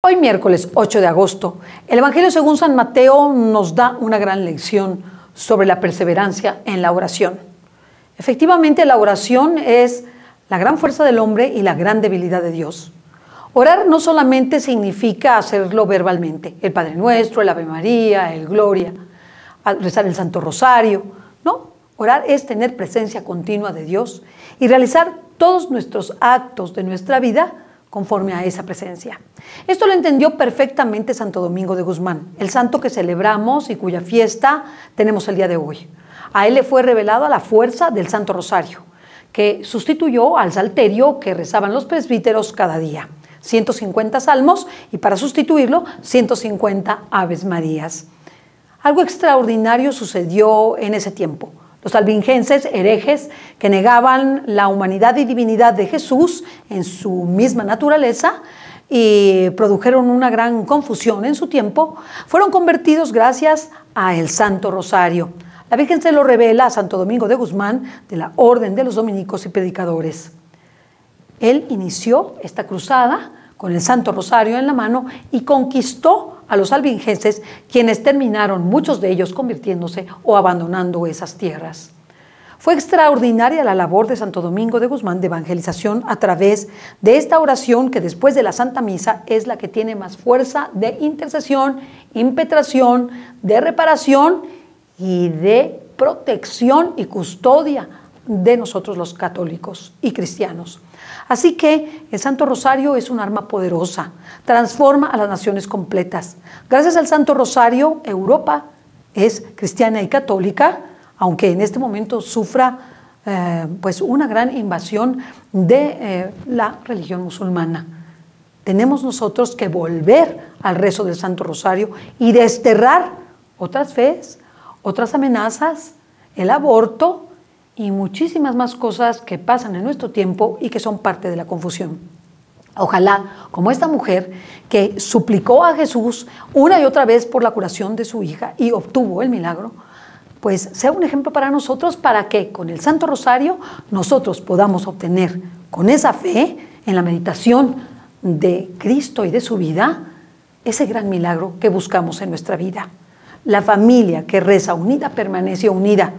Hoy miércoles 8 de agosto, el Evangelio según San Mateo nos da una gran lección sobre la perseverancia en la oración. Efectivamente, la oración es la gran fuerza del hombre y la gran debilidad de Dios. Orar no solamente significa hacerlo verbalmente, el Padre Nuestro, el Ave María, el Gloria, rezar el Santo Rosario, no, orar es tener presencia continua de Dios y realizar todos nuestros actos de nuestra vida conforme a esa presencia. Esto lo entendió perfectamente Santo Domingo de Guzmán, el santo que celebramos y cuya fiesta tenemos el día de hoy. A él le fue revelada la fuerza del Santo Rosario, que sustituyó al salterio que rezaban los presbíteros cada día. 150 salmos y para sustituirlo 150 Aves Marías. Algo extraordinario sucedió en ese tiempo. Los albingenses, herejes, que negaban la humanidad y divinidad de Jesús en su misma naturaleza y produjeron una gran confusión en su tiempo, fueron convertidos gracias a el Santo Rosario. La Virgen se lo revela a Santo Domingo de Guzmán de la Orden de los Dominicos y Predicadores. Él inició esta cruzada con el Santo Rosario en la mano y conquistó a los albigenses, quienes terminaron muchos de ellos convirtiéndose o abandonando esas tierras. Fue extraordinaria la labor de Santo Domingo de Guzmán de evangelización a través de esta oración que después de la Santa Misa es la que tiene más fuerza de intercesión, impetración, de reparación y de protección y custodia de nosotros los católicos y cristianos. Así que el Santo Rosario es un arma poderosa, transforma a las naciones completas. Gracias al Santo Rosario, Europa es cristiana y católica, aunque en este momento sufra eh, pues una gran invasión de eh, la religión musulmana. Tenemos nosotros que volver al rezo del Santo Rosario y desterrar otras fees, otras amenazas, el aborto, y muchísimas más cosas que pasan en nuestro tiempo y que son parte de la confusión. Ojalá, como esta mujer que suplicó a Jesús una y otra vez por la curación de su hija y obtuvo el milagro, pues sea un ejemplo para nosotros para que con el Santo Rosario nosotros podamos obtener con esa fe en la meditación de Cristo y de su vida ese gran milagro que buscamos en nuestra vida. La familia que reza unida permanece unida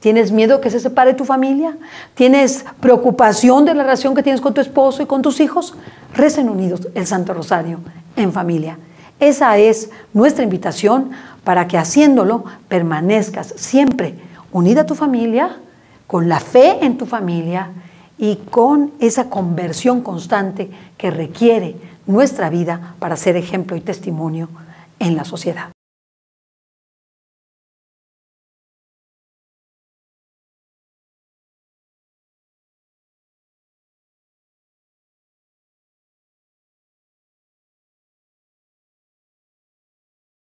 ¿Tienes miedo que se separe tu familia? ¿Tienes preocupación de la relación que tienes con tu esposo y con tus hijos? Recen unidos el Santo Rosario en familia. Esa es nuestra invitación para que haciéndolo permanezcas siempre unida a tu familia, con la fe en tu familia y con esa conversión constante que requiere nuestra vida para ser ejemplo y testimonio en la sociedad.